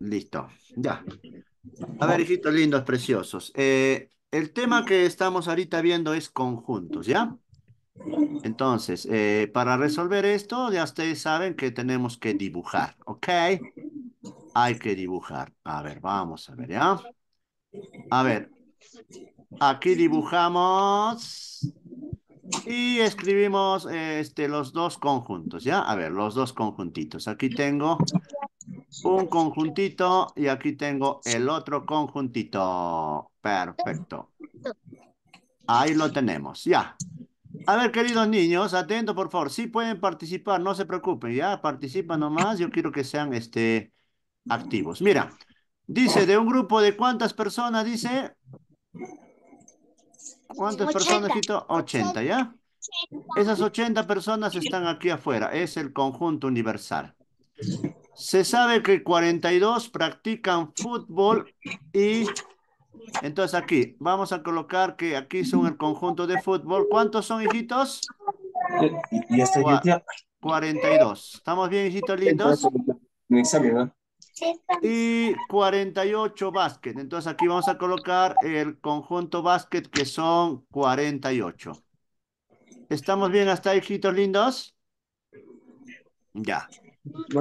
Listo, ya. A ver, hijitos lindos, preciosos. Eh, el tema que estamos ahorita viendo es conjuntos, ¿ya? Entonces, eh, para resolver esto, ya ustedes saben que tenemos que dibujar, ¿ok? Hay que dibujar. A ver, vamos a ver, ¿ya? A ver, aquí dibujamos y escribimos este, los dos conjuntos, ¿ya? A ver, los dos conjuntitos. Aquí tengo un conjuntito y aquí tengo el otro conjuntito. Perfecto. Ahí lo tenemos, ya. A ver, queridos niños, atento, por favor. Sí pueden participar, no se preocupen, ya. Participan nomás, yo quiero que sean este, activos. Mira, dice, de un grupo de cuántas personas, dice... ¿Cuántas personas, 80, ¿ya? Esas 80 personas están aquí afuera. Es el conjunto universal. Se sabe que 42 practican fútbol y entonces aquí vamos a colocar que aquí son el conjunto de fútbol. ¿Cuántos son, hijitos? Y, y 42. Este, ¿Estamos bien, hijitos lindos? Y 48 básquet. Entonces aquí vamos a colocar el conjunto básquet que son 48. ¿Estamos bien hasta hijitos lindos? Ya.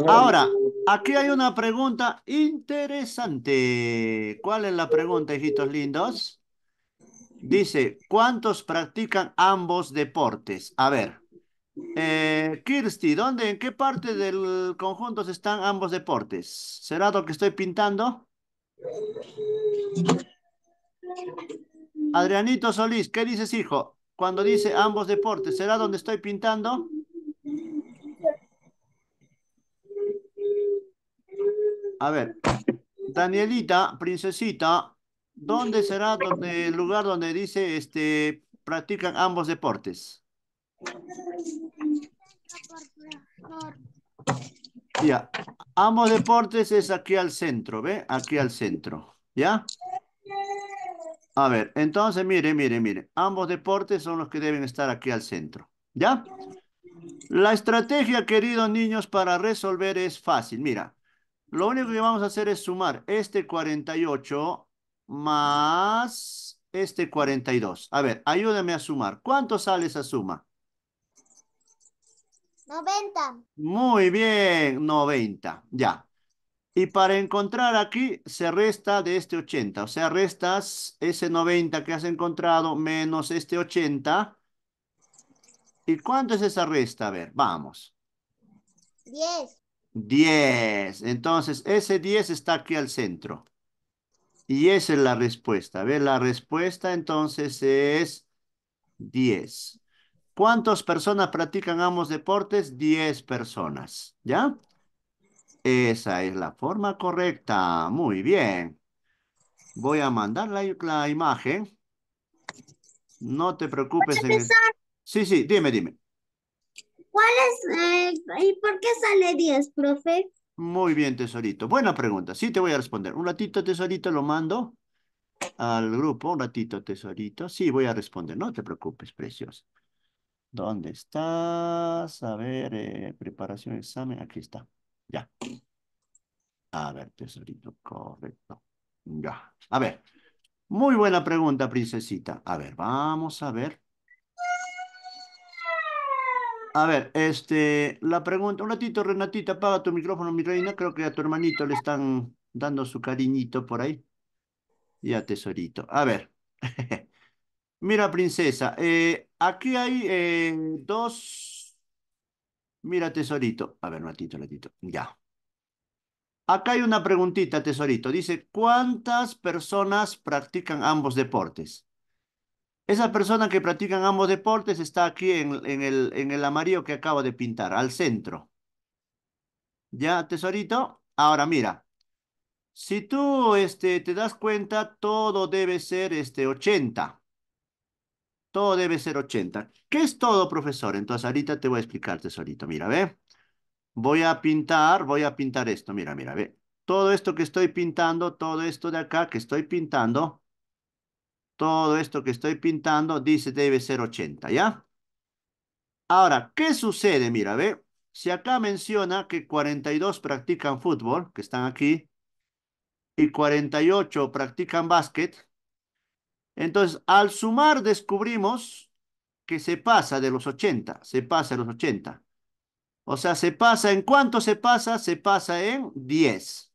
Ahora, aquí hay una pregunta interesante. ¿Cuál es la pregunta, hijitos lindos? Dice, ¿cuántos practican ambos deportes? A ver, eh, Kirsty, ¿dónde, en qué parte del conjunto están ambos deportes? ¿Será lo que estoy pintando? Adrianito Solís, ¿qué dices, hijo? Cuando dice ambos deportes, ¿será donde estoy pintando? A ver, Danielita, princesita, ¿dónde será el lugar donde dice este practican ambos deportes? Ya, ambos deportes es aquí al centro, ¿ve? Aquí al centro, ¿ya? A ver, entonces mire, mire, mire, ambos deportes son los que deben estar aquí al centro, ¿ya? La estrategia, queridos niños, para resolver es fácil. Mira, lo único que vamos a hacer es sumar este 48 más este 42. A ver, ayúdame a sumar. ¿Cuánto sale esa suma? 90. Muy bien, 90. Ya. Y para encontrar aquí, se resta de este 80. O sea, restas ese 90 que has encontrado menos este 80. ¿Y cuánto es esa resta? A ver, vamos. 10. 10. Entonces, ese 10 está aquí al centro. Y esa es la respuesta. ¿Ve? La respuesta entonces es 10. ¿Cuántas personas practican ambos deportes? 10 personas. ¿Ya? Esa es la forma correcta. Muy bien. Voy a mandar la, imagen. No te preocupes. En Sí, sí, dime, dime. ¿Cuál es y por qué sale 10, profe? Muy bien, tesorito. Buena pregunta. Sí, te voy a responder. Un ratito, tesorito, lo mando al grupo. Un ratito, tesorito. Sí, voy a responder. No te preocupes, preciosa. ¿Dónde estás? A ver, eh, preparación, examen. Aquí está. Ya. A ver, tesorito, correcto. Ya. A ver. Muy buena pregunta, princesita. A ver, vamos a ver. A ver, este, la pregunta, un ratito, Renatita, apaga tu micrófono, mi reina. Creo que a tu hermanito le están dando su cariñito por ahí. Ya, tesorito. A ver. Mira, princesa, eh, aquí hay eh, dos. Mira, tesorito. A ver, un ratito, un ratito. Ya. Acá hay una preguntita, tesorito. Dice, ¿cuántas personas practican ambos deportes? Esa persona que practican ambos deportes está aquí en, el, amarillo que acabo de pintar, al centro. ¿Ya, tesorito? Ahora, mira. Si tú este, te das cuenta, todo debe ser este, 80. Todo debe ser 80. ¿Qué es todo, profesor? Entonces, ahorita te voy a explicar, tesorito. Mira, ve. Voy a pintar, voy a pintar esto. Mira, mira, ve. Todo esto que estoy pintando, todo esto de acá que estoy pintando, todo esto que estoy pintando, dice, debe ser 80, ¿ya? Ahora, ¿qué sucede? Mira, ve, si acá menciona que 42 practican fútbol, que están aquí, y 48 practican básquet, entonces al sumar descubrimos que se pasa de los 80, se pasa de los 80. O sea, se pasa, ¿en cuánto se pasa? Se pasa en 10.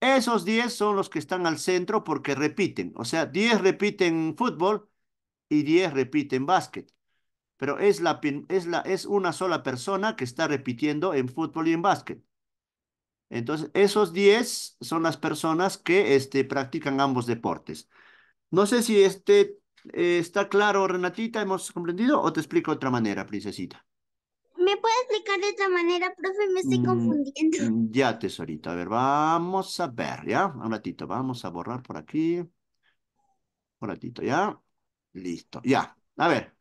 Esos 10 son los que están al centro porque repiten. O sea, 10 repiten fútbol y 10 repiten básquet. Pero es, la, es, la, es una sola persona que está repitiendo en fútbol y en básquet. Entonces, esos 10 son las personas que este, practican ambos deportes. No sé si este, eh, está claro, Renatita, ¿hemos comprendido? ¿O te explico de otra manera, princesita? ¿Me puede explicar de otra manera, profe? Me estoy mm, confundiendo. Mm, ya, tesorito. A ver, vamos a ver, ¿ya? Un ratito, vamos a borrar por aquí. Un ratito, ¿ya? Listo, ya. A ver,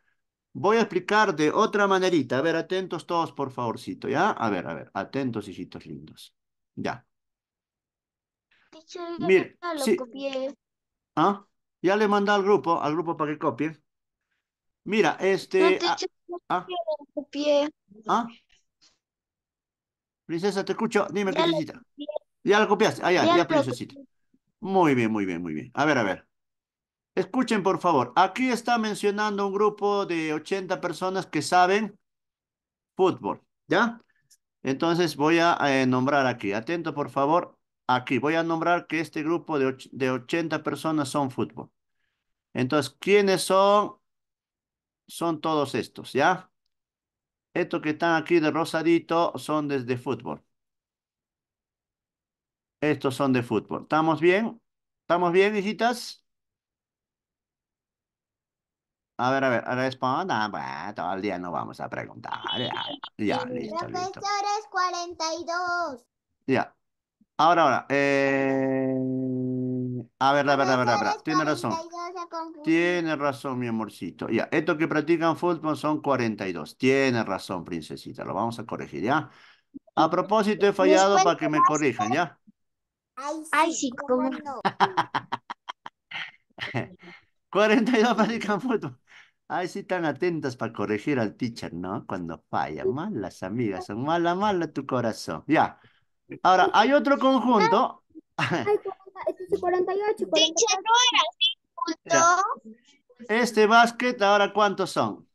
voy a explicar de otra manerita. A ver, atentos todos, por favorcito, ¿ya? A ver, a ver, atentos, hijitos lindos. Ya. Mira, sí. ¿Ah? Ya le manda al grupo, al grupo para que copie. Mira, este... Ah, ah. ¿Ah? Princesa, te escucho. Dime, ya princesita. ya lo copiaste. Ah, ya, ya, Muy bien, muy bien, muy bien. A ver, a ver. Escuchen, por favor. Aquí está mencionando un grupo de 80 personas que saben fútbol, ¿ya? Entonces voy a eh, nombrar aquí. Atento, por favor. Aquí voy a nombrar que este grupo de, de 80 personas son fútbol. Entonces, ¿quiénes son son todos estos, ¿ya? Estos que están aquí de rosadito son desde fútbol. Estos son de fútbol. ¿Estamos bien? ¿Estamos bien, hijitas? A ver, a ver, responda. Ah, todo el día no vamos a preguntar. Ya, ya listo, Profesores 42. Ya. Ahora, ahora. Eh, a ver, a ver, a ver, a ver. Tiene razón. Tiene razón, mi amorcito. Ya, estos que practican fútbol son 42. Tiene razón, princesita. Lo vamos a corregir, ¿ya? A propósito, he fallado para que me corrijan, ¿ya? Ay, sí, cómo no. 42 practican fútbol. Ay, sí, tan atentas para corregir al teacher, ¿no? Cuando falla. Malas, amigas. Son mala, mala tu corazón. Ya. Ahora, hay otro conjunto este básquet, ¿ahora cuántos son?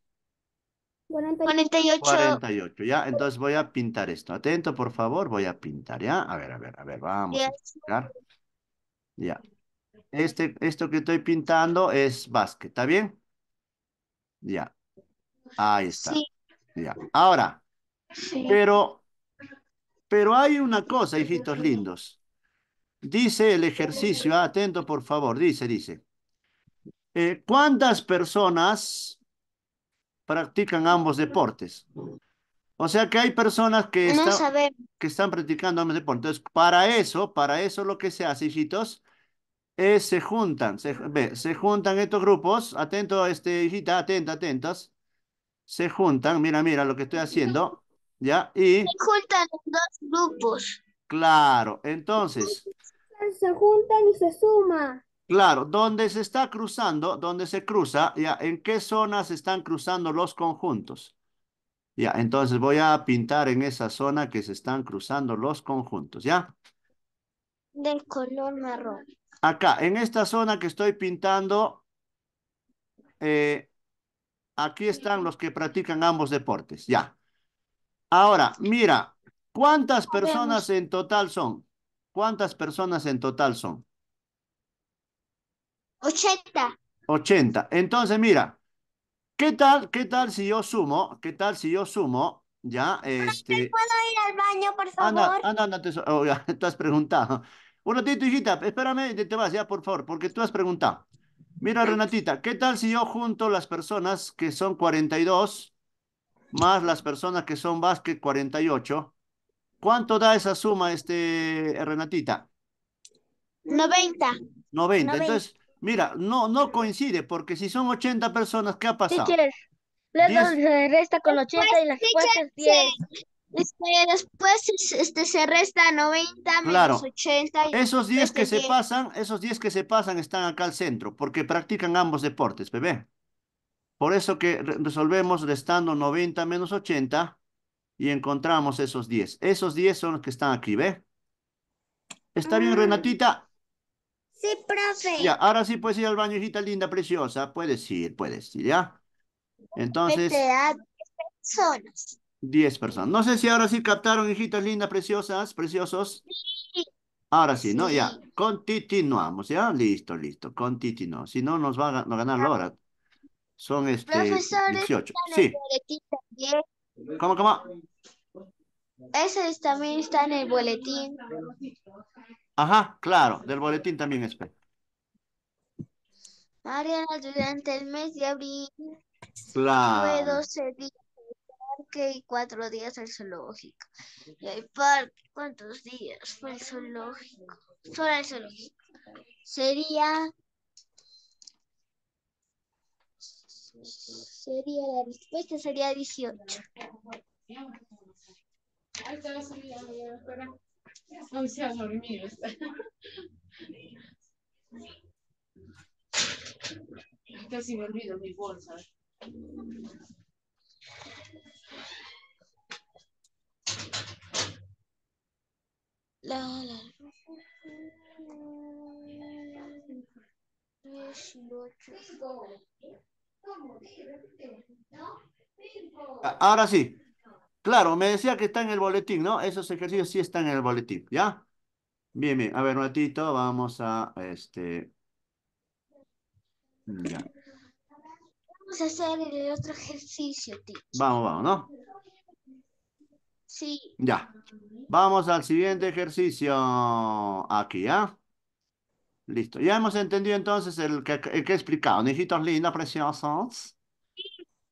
48. 48, ya. Entonces voy a pintar esto. Atento, por favor, voy a pintar, ¿ya? A ver, a ver, a ver, vamos Ya. Este, esto que estoy pintando es básquet, ¿está bien? Ya. Ahí está. Ya. Ahora, pero, pero hay una cosa, hijitos lindos. Dice el ejercicio, ah, atento por favor, dice, dice. Eh, ¿Cuántas personas practican ambos deportes? O sea que hay personas que, que están practicando ambos deportes. para eso, para eso lo que se hace, hijitos, es se juntan, se, se juntan estos grupos, atento, este, hijita, atenta, atentas, se juntan, mira, mira lo que estoy haciendo, ¿ya? Y... Se juntan dos grupos. Claro, entonces. Se juntan y se suma. Claro, donde se está cruzando, donde se cruza, ya, ¿en qué zonas están cruzando los conjuntos? Ya, entonces voy a pintar en esa zona que se están cruzando los conjuntos, ¿ya? Del color marrón. Acá, en esta zona que estoy pintando, eh, aquí están los que practican ambos deportes, ya. Ahora, mira, ¿Cuántas personas en total son? ¿Cuántas personas en total son? 80. 80. Entonces, mira, ¿qué tal, qué tal si yo sumo? ¿Qué tal si yo sumo? Ya, este... ¿Puedo ir al baño, por favor? Anda, anda, anda te, has oh, preguntado. Un ratito, hijita, espérame, te vas ya, por favor, porque tú has preguntado. Mira, Renatita, ¿qué tal si yo junto las personas que son 42 más las personas que son más que 48? ¿Cuánto da esa suma, este, Renatita? 90. 90. Entonces, mira, no, no coincide, porque si son 80 personas, ¿qué ha pasado? Teacher, luego se resta con 80 y pues, las teacher, es 10. después este, se resta 90 menos 80. Y esos 10 este, que se pasan, esos 10 que se pasan están acá al centro, porque practican ambos deportes, bebé. Por eso que resolvemos restando 90 menos 80, y encontramos esos 10. Esos 10 son los que están aquí, ¿ve? ¿Está bien, mm. Renatita? Sí, profe. Ya, ahora sí puedes ir al baño, hijita linda, preciosa. Puedes ir, puedes ir, ¿ya? Entonces... 10 personas. 10 personas. No sé si ahora sí captaron, hijitas lindas, preciosas, preciosos. Ahora sí, ¿no? Ya, continuamos, ¿ya? Listo, listo, continuamos. Si no, nos va a ganar la hora. Son este, 18. Sí. ¿Cómo, cómo? Ese también está en el boletín. Ajá, claro, del boletín también es. Mariana, durante el mes de abril claro. fue 12 días al parque y 4 días al zoológico. ¿Y el parque cuántos días fue el zoológico? Solo el zoológico. Sería Sería la respuesta sería 18. Ahí estaba subiendo, espera. No, se ha dormido. Casi me olvido mi bolsa. La, la. 18. Ah, ahora sí. Claro, me decía que está en el boletín, ¿no? Esos ejercicios sí están en el boletín, ¿ya? Bien, bien. A ver, un ratito, vamos a este. Mm, vamos a hacer el otro ejercicio, tío. Vamos, vamos, ¿no? Sí. Ya. Vamos al siguiente ejercicio. Aquí, ¿ya? Listo. Ya hemos entendido entonces el que, he explicado. Nijitos lindos, preciosos.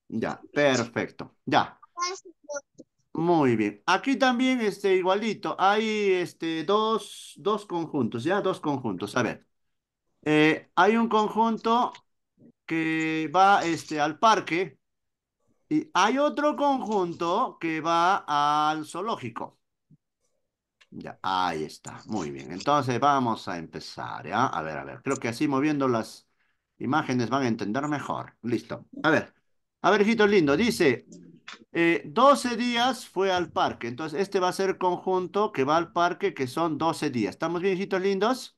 Ya, perfecto. Ya. Muy bien. Aquí también, este, igualito, hay este, dos, dos conjuntos, ¿ya? Dos conjuntos. A ver. Eh, hay un conjunto que va este, al parque y hay otro conjunto que va al zoológico. Ya, ahí está. Muy bien. Entonces vamos a empezar, A ver, a ver. Creo que así moviendo las imágenes van a entender mejor. Listo. A ver. A ver, hijitos lindo. Dice, 12 eh, días fue al parque. Entonces este va a ser conjunto que va al parque, que son 12 días. ¿Estamos bien, hijitos lindos?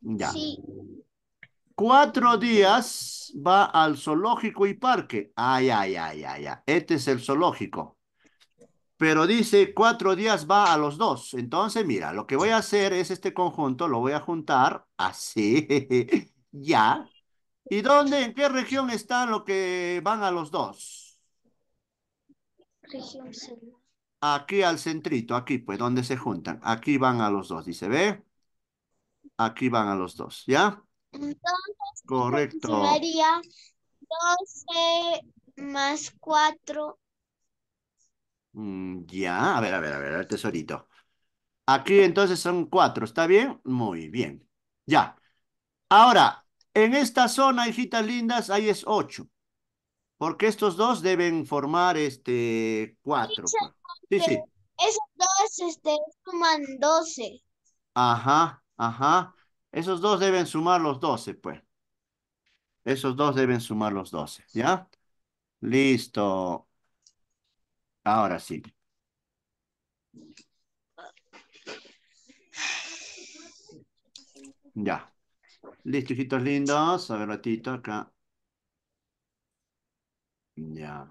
Ya. Sí. Cuatro días va al zoológico y parque. Ay, ay, ay, ay, ay. Este es el zoológico pero dice cuatro días va a los dos. Entonces, mira, lo que voy a hacer es este conjunto, lo voy a juntar así, ya. ¿Y dónde, en qué región está lo que van a los dos? Región Aquí al centrito, aquí pues, donde se juntan. Aquí van a los dos, dice, ¿ve? Aquí van a los dos, ¿ya? Entonces, Correcto. Sería 12 más 4 Mm, ya, a ver, a ver, a ver, el tesorito. Aquí entonces son cuatro, ¿está bien? Muy bien. Ya. Ahora, en esta zona, hijitas lindas, ahí es ocho. Porque estos dos deben formar este cuatro. Pues. Sí, sí. Esos dos este, suman doce. Ajá, ajá. Esos dos deben sumar los doce, pues. Esos dos deben sumar los doce, ¿ya? Listo. Ahora sí. Ya. Listo, hijitos lindos. A ver, ratito acá. Ya.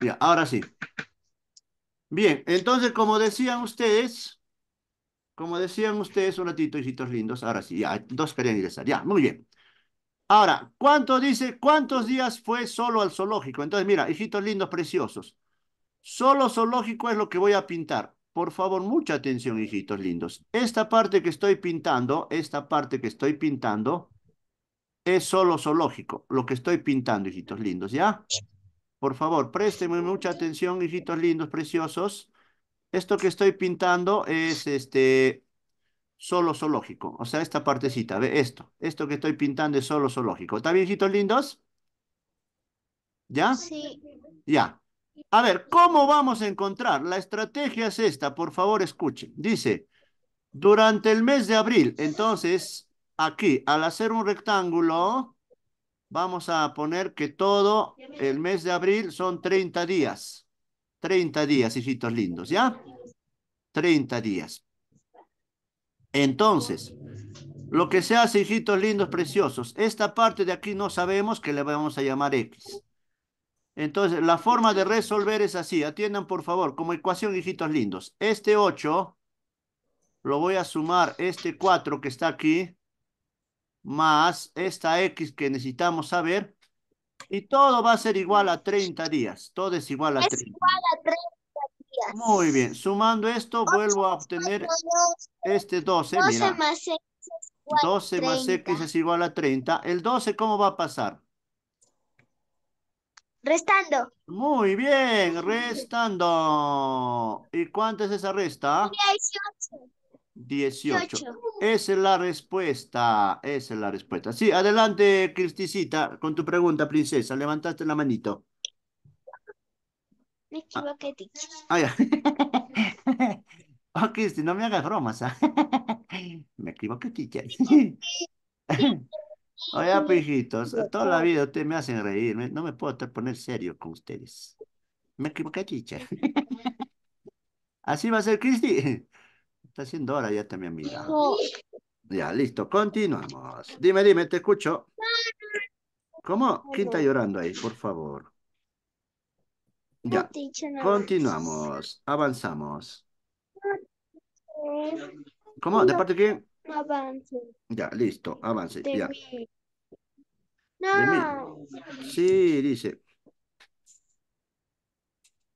Ya, ahora sí. Bien, entonces, como decían ustedes, como decían ustedes un ratito, hijitos lindos, ahora sí, ya, dos querían ingresar. Ya, muy bien. Ahora, ¿cuánto dice? ¿Cuántos días fue solo al zoológico? Entonces, mira, hijitos lindos, preciosos. Solo zoológico es lo que voy a pintar. Por favor, mucha atención, hijitos lindos. Esta parte que estoy pintando, esta parte que estoy pintando, es solo zoológico, lo que estoy pintando, hijitos lindos, ¿ya? Por favor, présteme mucha atención, hijitos lindos, preciosos. Esto que estoy pintando es este solo zoológico. O sea, esta partecita, ve esto. Esto que estoy pintando es solo zoológico. ¿Está bien, hijitos lindos? ¿Ya? Sí. Ya. A ver, ¿cómo vamos a encontrar? La estrategia es esta, por favor escuchen. Dice, durante el mes de abril, entonces, aquí, al hacer un rectángulo, vamos a poner que todo el mes de abril son 30 días. 30 días, hijitos lindos, ¿ya? 30 días. Entonces, lo que se hace, hijitos lindos, preciosos, esta parte de aquí no sabemos que le vamos a llamar X. Entonces, la forma de resolver es así. Atiendan, por favor, como ecuación, hijitos lindos. Este 8 lo voy a sumar este 4 que está aquí, más esta X que necesitamos saber, y todo va a ser igual a 30 días. Todo es igual a 30. Muy bien, sumando esto vuelvo a obtener este 12. 12 más x es igual 12 más x es igual a 30. ¿El 12 cómo va a pasar? Restando. Muy bien, restando. ¿Y cuánto es esa resta? 18. 18. Esa es la respuesta, esa es la respuesta. Sí, adelante, Cristicita, con tu pregunta, princesa. Levantaste la manito. Me ah. equivoqué, teacher. Oh no me hagas bromas. Ah. me equivoqué, teacher. Oye, pijitos, toda la vida ustedes me hacen reír. No me puedo poner serio con ustedes. Me equivoqué, Así va a ser, Cristi. Está haciendo hora ya también, mira. Ya, listo, continuamos. Dime, dime, te escucho. ¿Cómo? ¿Quién está llorando ahí? Por favor. Ya. Continuamos. Avanzamos. ¿Cómo? ¿De parte de quién? Avance. Ya, listo. Avance. ya. No. Sí, dice.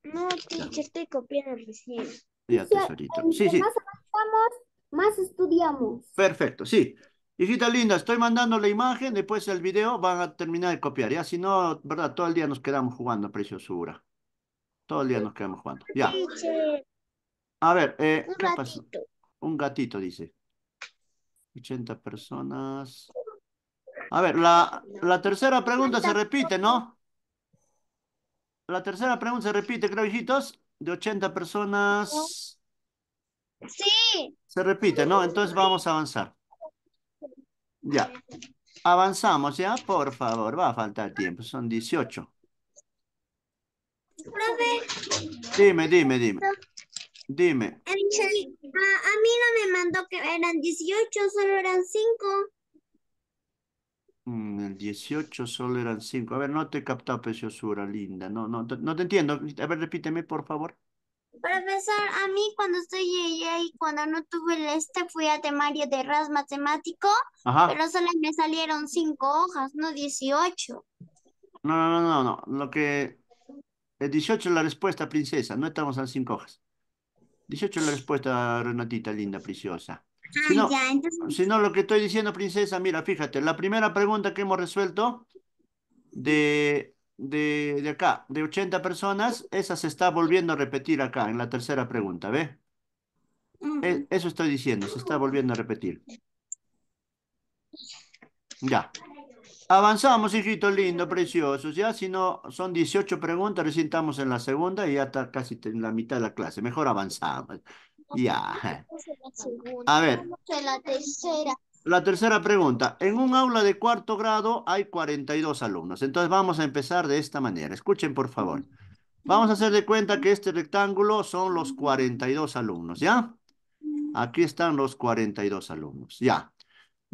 No, teacher, estoy copiando recién. Ya, tesorito. Sí, sí. Más avanzamos, más estudiamos. Perfecto, sí. Hijita linda, estoy mandando la imagen, después el video van a terminar de copiar, ya si no, ¿verdad? Todo el día nos quedamos jugando, preciosura. Todo el día nos quedamos jugando. Ya. A ver, eh, ¿qué pasó? Un gatito, dice. 80 personas. A ver, la, la tercera pregunta se repite, ¿no? La tercera pregunta se repite, creo, hijitos. De 80 personas. Sí. Se repite, ¿no? Entonces vamos a avanzar. Ya. Avanzamos, ¿ya? Por favor, va a faltar tiempo. Son 18. Dime, dime, dime. Dime. Eh, ah, a mí, no me mandó que eran 18, solo eran 5. Mm, el 18 solo eran 5. A ver, no te he captado, preciosura, linda. No, no, no te entiendo. A ver, repíteme, por favor. Profesor, a mí cuando estoy y cuando no tuve el este, fui a temario de RAS matemático, pero solo me salieron 5 hojas, no 18. no, no, no, no. Lo que el 18 es la respuesta, princesa. No estamos en cinco hojas. 18 es la respuesta, Renatita, linda, preciosa. Ah, si no, lo que estoy diciendo, princesa, mira, fíjate, la primera pregunta que hemos resuelto de, de, de acá, de 80 personas, esa se está volviendo a repetir acá, en la tercera pregunta, ¿ve? E, eso estoy diciendo, se está volviendo a repetir. Ya. Avanzamos, hijito lindo, preciosos Ya si no, son 18 preguntas, recién en la segunda y ya está casi en la mitad de la clase. Mejor avanzamos. Ya. A ver. La tercera. La tercera pregunta. En un aula de cuarto grado hay 42 alumnos. Entonces vamos a empezar de esta manera. Escuchen, por favor. Vamos a hacer de cuenta que este rectángulo son los 42 alumnos, ¿ya? Aquí están los 42 alumnos, ya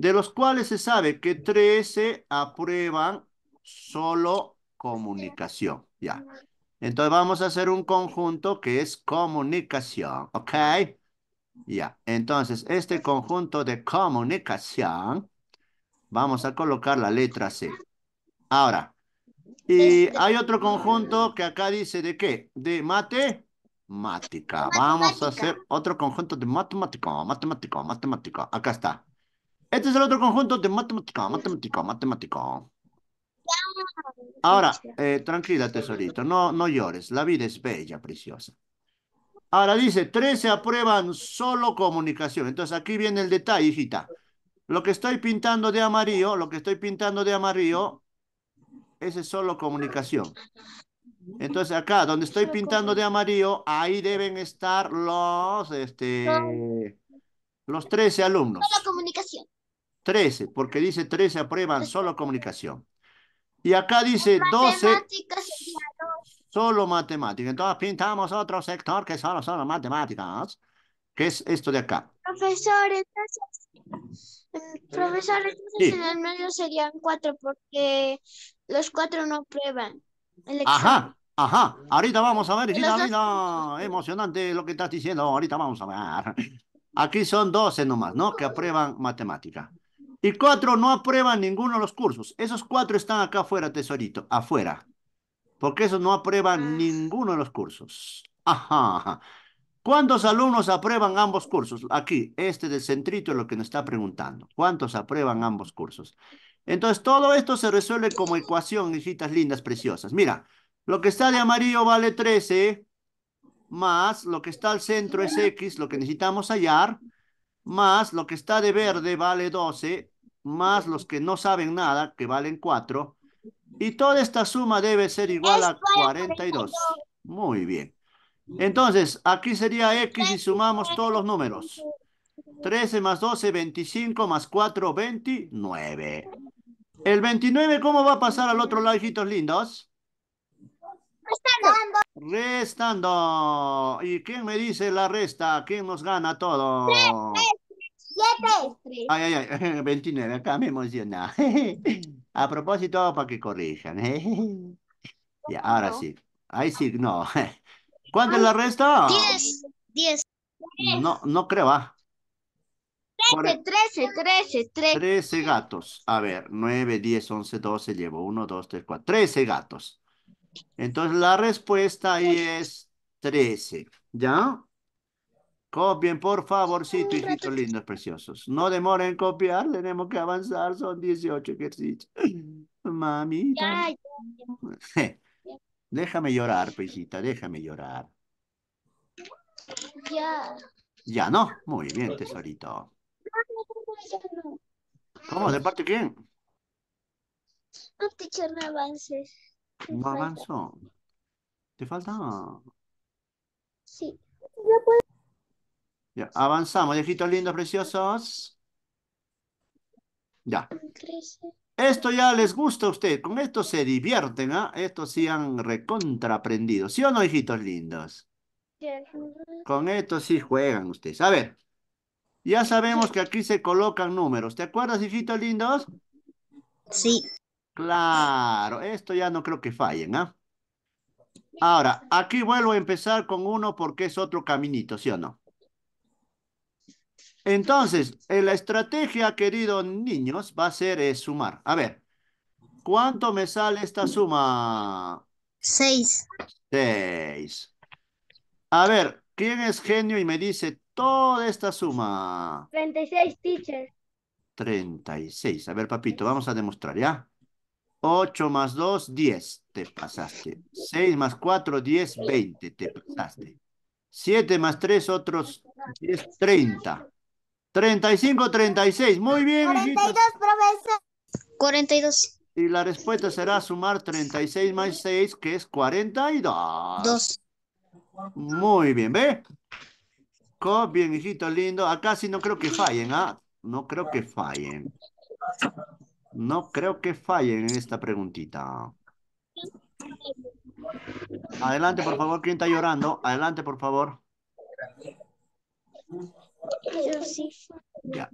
de los cuales se sabe que 13 aprueban solo comunicación. Ya. Entonces vamos a hacer un conjunto que es comunicación, ¿ok? Ya, entonces este conjunto de comunicación, vamos a colocar la letra C. Ahora, y hay otro conjunto que acá dice de qué? De matemática. Vamos a hacer otro conjunto de matemático matemático matemática. Acá está. Este es el otro conjunto de matemática, matemática, matemático. Ahora, eh, tranquila, tesorito, no, no llores. La vida es bella, preciosa. Ahora dice, 13 aprueban solo comunicación. Entonces aquí viene el detalle, hijita. Lo que estoy pintando de amarillo, lo que estoy pintando de amarillo, ese es solo comunicación. Entonces acá, donde estoy pintando de amarillo, ahí deben estar los, este, los 13 alumnos. Solo comunicación. 13, porque dice 13 aprueban solo comunicación. Y acá dice 12. Solo matemáticas. Entonces pintamos otro sector que solo son matemáticas, que es esto de acá. Profesores. entonces, en el medio serían cuatro, porque los cuatro no aprueban. ajá, ajá. Ahorita vamos a ver, ah, emocionante lo que estás diciendo. Ahorita vamos a ver. Aquí son 12 nomás, ¿no? Que aprueban matemática. Y cuatro no aprueban ninguno de los cursos. Esos cuatro están acá afuera, tesorito, afuera. Porque esos no aprueban ah. ninguno de los cursos. Ajá. ¿Cuántos alumnos aprueban ambos cursos? Aquí, este del centrito es lo que nos está preguntando. ¿Cuántos aprueban ambos cursos? Entonces, todo esto se resuelve como ecuación, hijitas lindas, preciosas. Mira, lo que está de amarillo vale 13, más lo que está al centro es X, lo que necesitamos hallar, más lo que está de verde vale 12, más los que no saben nada, que valen 4. Y toda esta suma debe ser igual a 42. Muy bien. Entonces, aquí sería X y sumamos todos los números. 13 más 12, 25 más 4, 29. El 29, ¿cómo va a pasar al otro lado, lindos? Restando. Restando. ¿Y quién me dice la resta? ¿Quién nos gana todo? 7, 3. Ay, ay, ay, 29, acá me emociona. A propósito, para que corrijan. ¿eh? Ya, ahora sí, ahí sí, no. ¿Cuánto es la resta? 10, 10. No creo. 13, 13, 13, 13. 13 gatos. A ver, 9, 10, 11, 12, llevo 1, 2, 3, 4. 13 gatos. Entonces, la respuesta ahí es 13, ¿ya? Copien, por favorcito, hijitos lindos, preciosos. No demoren en copiar, tenemos que avanzar, son 18 ejercicios. Mm. Mami. déjame llorar, Pesita, déjame llorar. Ya. Ya, ¿no? Muy bien, tesorito. ¿Cómo? ¿De parte quién? No, teacher, no avances. No avanzó. ¿Te falta? Sí. puedo. Ya, avanzamos. hijitos lindos, preciosos. Ya. Esto ya les gusta a usted. Con esto se divierten, ¿ah? ¿eh? Esto sí han recontraprendido, ¿Sí o no, hijitos lindos? Con esto sí juegan ustedes. A ver. Ya sabemos que aquí se colocan números. ¿Te acuerdas, hijitos lindos? Sí. Claro. Esto ya no creo que fallen, ¿ah? Ahora, aquí vuelvo a empezar con uno porque es otro caminito, ¿sí o no? Entonces, eh, la estrategia, queridos niños, va a ser eh, sumar. A ver, ¿cuánto me sale esta suma? Seis. Seis. A ver, ¿quién es genio y me dice toda esta suma? Treinta y seis, teacher. seis. A ver, papito, vamos a demostrar, ¿ya? Ocho más dos, diez. Te pasaste. Seis más cuatro, diez, veinte. Te pasaste. Siete más tres, otros treinta. 30. 35, 36. Muy bien, 42, profesor. 42. Y la respuesta será sumar 36 más 6, que es 42. Dos. Muy bien, ¿ve? Bien, hijito lindo. Acá sí no creo que fallen, ¿ah? No creo que fallen. No creo que fallen en esta preguntita. Adelante, por favor, ¿quién está llorando? Adelante, por favor. Ya.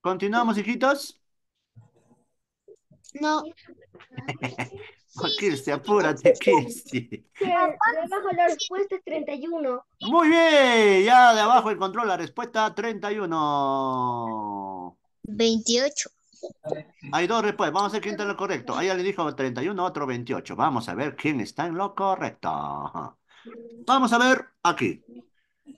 ¿Continuamos, hijitos? No. Kirsty, apúrate, que la respuesta es 31. Muy bien, ya de abajo encontró la respuesta 31. 28. Hay dos respuestas, vamos a ver quién está en lo correcto. Ahí le dijo 31, otro 28. Vamos a ver quién está en lo correcto. Vamos a ver aquí.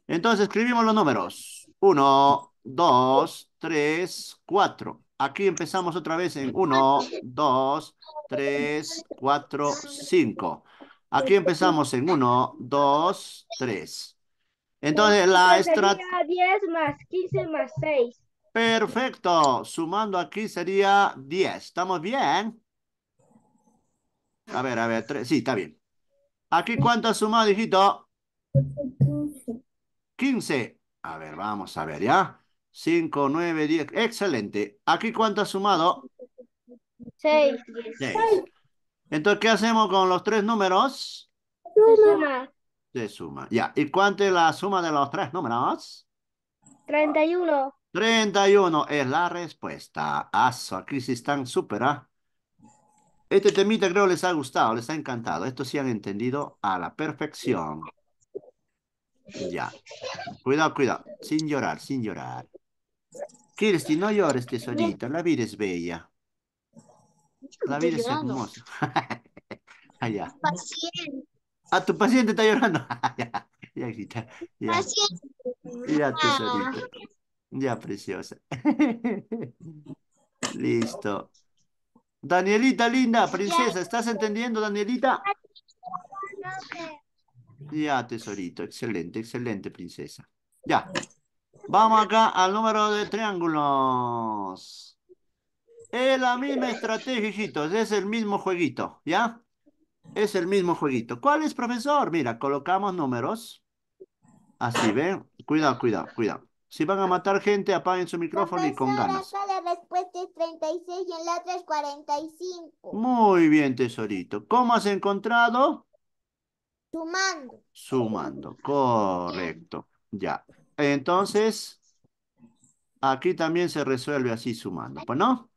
Entonces escribimos los números. 1, 2, 3, 4. Aquí empezamos otra vez en 1, 2, 3, 4, 5. Aquí empezamos en 1, 2, 3. Entonces la estrategia... 10 más 15 más 6. Perfecto. Sumando aquí sería 10. ¿Estamos bien? A ver, a ver. Sí, está bien. ¿Aquí cuánto has sumado, hijito? 15. A ver, vamos a ver, ¿ya? 5, 9, 10. Excelente. ¿Aquí cuánto ha sumado? 6. Entonces, ¿qué hacemos con los tres números? Se Suma. Se suma. Ya. ¿Y cuánto es la suma de los tres números? 31. 31 es la respuesta. Aso, aquí sí están súper, ¿ah? Este temita creo les ha gustado, les ha encantado. Esto sí han entendido a la perfección. Ya. Cuidado, cuidado. Sin llorar, sin llorar. Kirsty no llores, tesorito. La vida es bella. La vida es hermosa. Allá. tu paciente está llorando. ya, ya, Ya. Ya, preciosa. Listo. Danielita, linda, princesa, ¿estás entendiendo, Danielita? Ya, tesorito. Excelente, excelente, princesa. Ya. Vamos acá al número de triángulos. Es la misma estrategia, hijitos. Es el mismo jueguito, ¿ya? Es el mismo jueguito. ¿Cuál es, profesor? Mira, colocamos números. Así, ¿ven? Cuidado, cuidado, cuidado. Si van a matar gente, apaguen su micrófono y con ganas. la respuesta es 36 y en la otra es 45. Muy bien, tesorito. ¿Cómo has encontrado? Sumando. Sumando, correcto. Ya. Entonces, aquí también se resuelve así sumando. Pues no.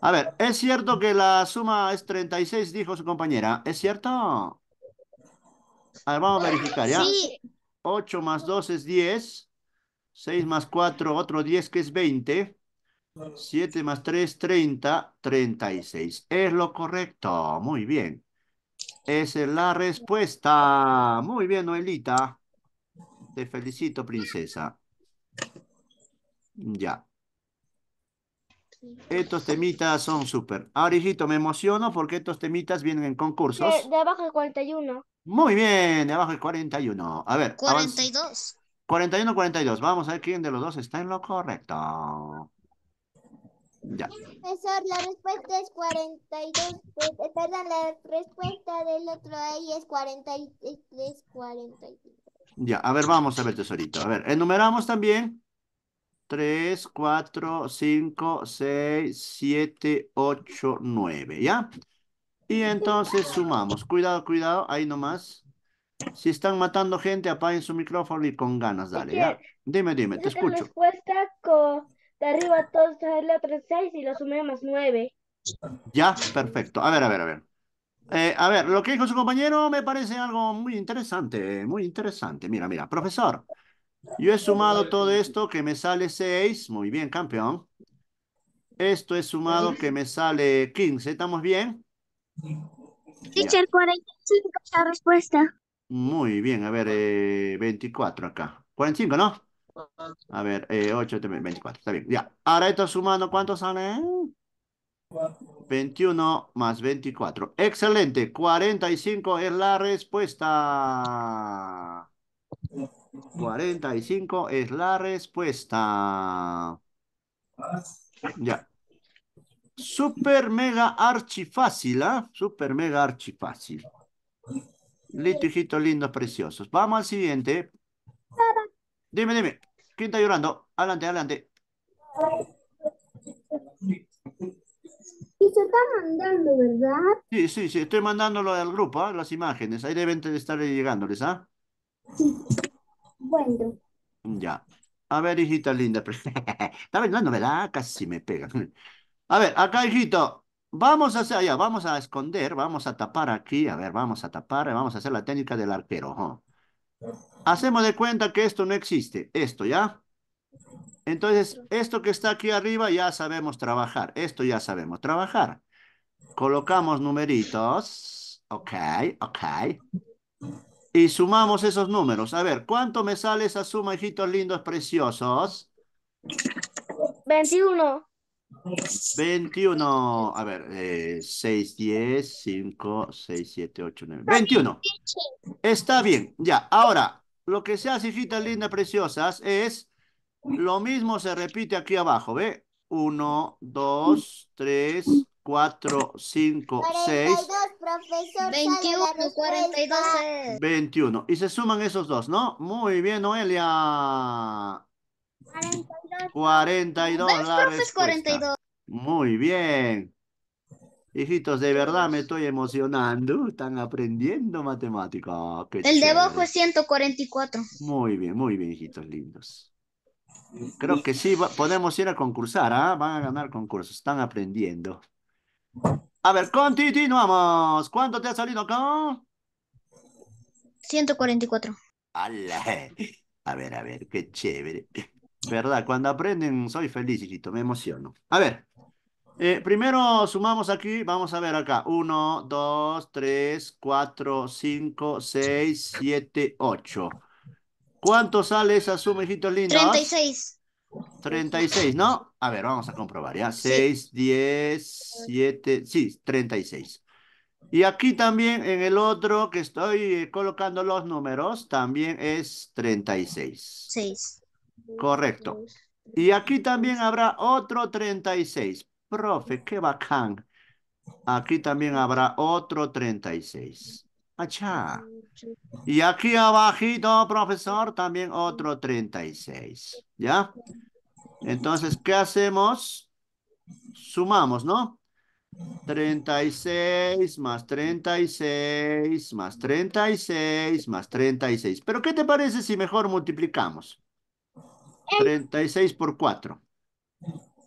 A ver, ¿es cierto que la suma es 36? Dijo su compañera. ¿Es cierto? vamos a verificar, ¿ya? Sí. 8 más 2 es 10. 6 más 4, otro 10 que es 20. 7 más 3, 30, 36. Es lo correcto. Muy bien. Esa es la respuesta. Muy bien, Noelita. Te felicito, princesa. Ya. Estos temitas son súper. Ahora, me emociono porque estos temitas vienen en concursos. De, abajo del 41. Muy bien, de abajo el 41. A ver. 42. 41-42. Vamos a ver quién de los dos está en lo correcto. Ya. Profesor, la respuesta es 42. Pues, eh, perdón, la respuesta del otro ahí es 43, 45. Ya, a ver, vamos a ver, tesorito. A ver, enumeramos también. 3, 4, 5, 6, 7, 8, 9, ¿ya? Y entonces sumamos. Cuidado, cuidado, ahí nomás. Si están matando gente, apaguen su micrófono y con ganas, dale, ¿ya? Dime, dime, te escucho. La respuesta con arriba todos ver la tres 6 y lo sumé más 9. Ya, perfecto. A ver, a ver, a ver. Eh, a ver, lo que dijo su compañero me parece algo muy interesante, muy interesante. Mira, mira, profesor, yo he sumado todo esto que me sale 6, muy bien, campeón. Esto he sumado que me sale 15, ¿estamos bien? Teacher, 45 la respuesta. Muy bien, a ver, 24 eh, acá. 45, ¿no? A ver, eh, 8, 24, está bien, ya. Ahora esto sumando, ¿cuánto sale? 21 más 24. Excelente, 45 es la respuesta. 45 es la respuesta. Ya. Super mega fácil, ¿ah? ¿eh? Super mega archifácil. fácil hijitos lindos, preciosos. Vamos al siguiente. Dime, dime. ¿Quién está llorando? Adelante, adelante. Y se está mandando, ¿verdad? Sí, sí, sí. Estoy mandándolo al grupo, ¿ah? las imágenes. Ahí deben estar llegándoles, ¿ah? Bueno. Ya. A ver, hijita linda. está bailando, ¿verdad? Casi me pega. A ver, acá, hijito. Vamos a hacer, allá, vamos a esconder, vamos a tapar aquí. A ver, vamos a tapar, vamos a hacer la técnica del arquero. Hacemos de cuenta que esto no existe, esto, ¿ya? Entonces, esto que está aquí arriba ya sabemos trabajar, esto ya sabemos trabajar. Colocamos numeritos, ok, ok. Y sumamos esos números. A ver, ¿cuánto me sale esa suma, hijitos lindos, preciosos? 21. 21, a ver, 6, 10, 5, 6, 7, 8, 9, 21. Está bien, ya, ahora, lo que sea, hace, hijitas lindas, preciosas, es lo mismo se repite aquí abajo, ¿ve? 1, 2, 3, 4, 5, 6. 21, 42. 21. Y se suman esos dos, ¿no? Muy bien, Noelia. 42. 42 la 42. Muy bien. Hijitos, de verdad me estoy emocionando. Están aprendiendo matemática. Ah, el de abajo es 144. Muy bien, muy bien, hijitos lindos. Creo que sí, podemos ir a concursar, ¿ah? Van a ganar concursos, están aprendiendo. A ver, continuamos. ¿Cuánto te ha salido acá? 144. A ver, a ver, qué chévere. ¿Verdad? Cuando aprenden soy feliz, hijito, me emociono. A ver, eh, primero sumamos aquí, vamos a ver acá. 1, 2, 3, 4, 5, 6, 7, 8. ¿Cuánto sale esa suma, hijito lindo? 36. 36, ¿no? A ver, vamos a comprobar, ¿ya? 6, 10, 7, sí, 36. Y aquí también en el otro que estoy eh, colocando los números, también es 36. 6. Correcto. Y aquí también habrá otro 36 profe, qué bacán. Aquí también habrá otro 36. Achá. Y aquí abajito, profesor, también otro 36. ¿Ya? Entonces, ¿qué hacemos? Sumamos, ¿no? 36 más 36 más 36 más 36. ¿Pero qué te parece si mejor multiplicamos? 36 eh. por 4.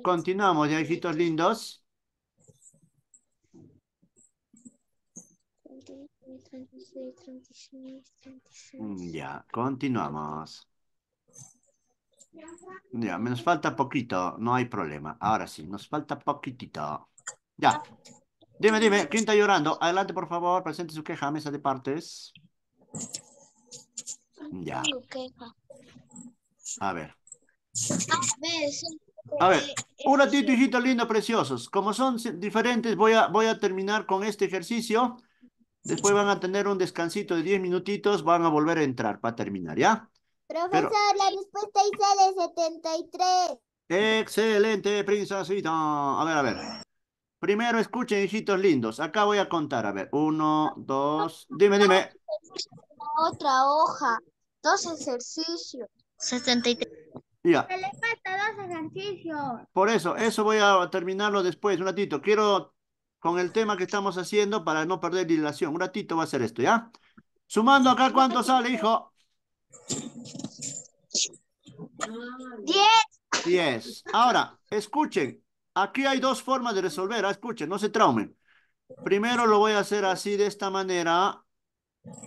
Continuamos, ya hijitos lindos. Ya, continuamos. Ya, me nos falta poquito, no hay problema. Ahora sí, nos falta poquitito. Ya. Dime, dime, ¿quién está llorando? Adelante, por favor, presente su queja, mesa de partes. Ya. A ver. Ah, a, ver, a ver, un ratito, lindos, preciosos. Como son diferentes, voy a, voy a terminar con este ejercicio. Después van a tener un descansito de 10 minutitos, van a volver a entrar para terminar, ¿ya? Profesor, la respuesta es de 73. Excelente, princesita. A ver, a ver. Primero escuchen, hijitos lindos. Acá voy a contar, a ver. Uno, dos. Dime, dime. Otra hoja. Dos ejercicios. 63. Ya. Por eso, eso voy a terminarlo después, un ratito. Quiero, con el tema que estamos haciendo, para no perder dilación, un ratito va a ser esto, ¿ya? Sumando acá, ¿cuánto sale, hijo? Diez. Diez. Ahora, escuchen, aquí hay dos formas de resolver, ah, escuchen, no se traumen. Primero lo voy a hacer así, de esta manera.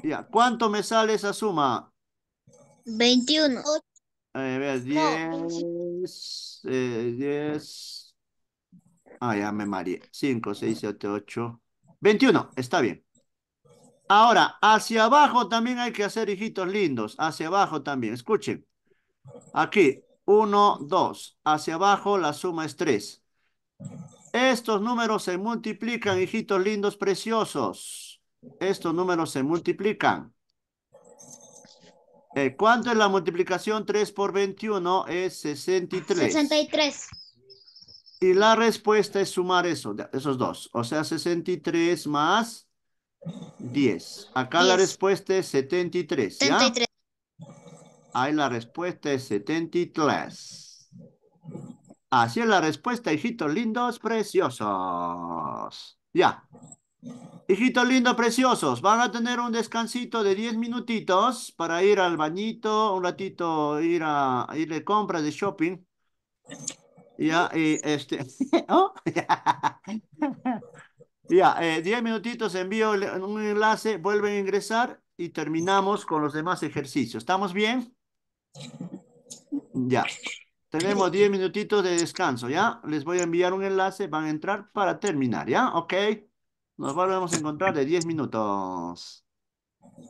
Ya, ¿cuánto me sale esa suma? 21. 10, 10. Eh, ah, ya me mareé. 5, 6, 7, 8, 21. Está bien. Ahora, hacia abajo también hay que hacer hijitos lindos. Hacia abajo también. Escuchen. Aquí, 1, 2. Hacia abajo la suma es 3. Estos números se multiplican, hijitos lindos preciosos. Estos números se multiplican. ¿Cuánto es la multiplicación 3 por 21? Es 63. 63. Y la respuesta es sumar eso, esos dos. O sea, 63 más 10. Acá la respuesta es 73. ¿ya? 73. Ahí la respuesta es 73. Así es la respuesta, hijitos lindos, preciosos. Ya. Hijitos lindos, preciosos, van a tener un descansito de 10 minutitos para ir al bañito, un ratito ir a ir de compras, de shopping. Ya, y este, ¿oh? ya, 10 eh, minutitos, envío un enlace, vuelven a ingresar y terminamos con los demás ejercicios. ¿Estamos bien? Ya, tenemos 10 minutitos de descanso, ¿ya? Les voy a enviar un enlace, van a entrar para terminar, ¿ya? Ok. Nos volvemos a encontrar de 10 minutos.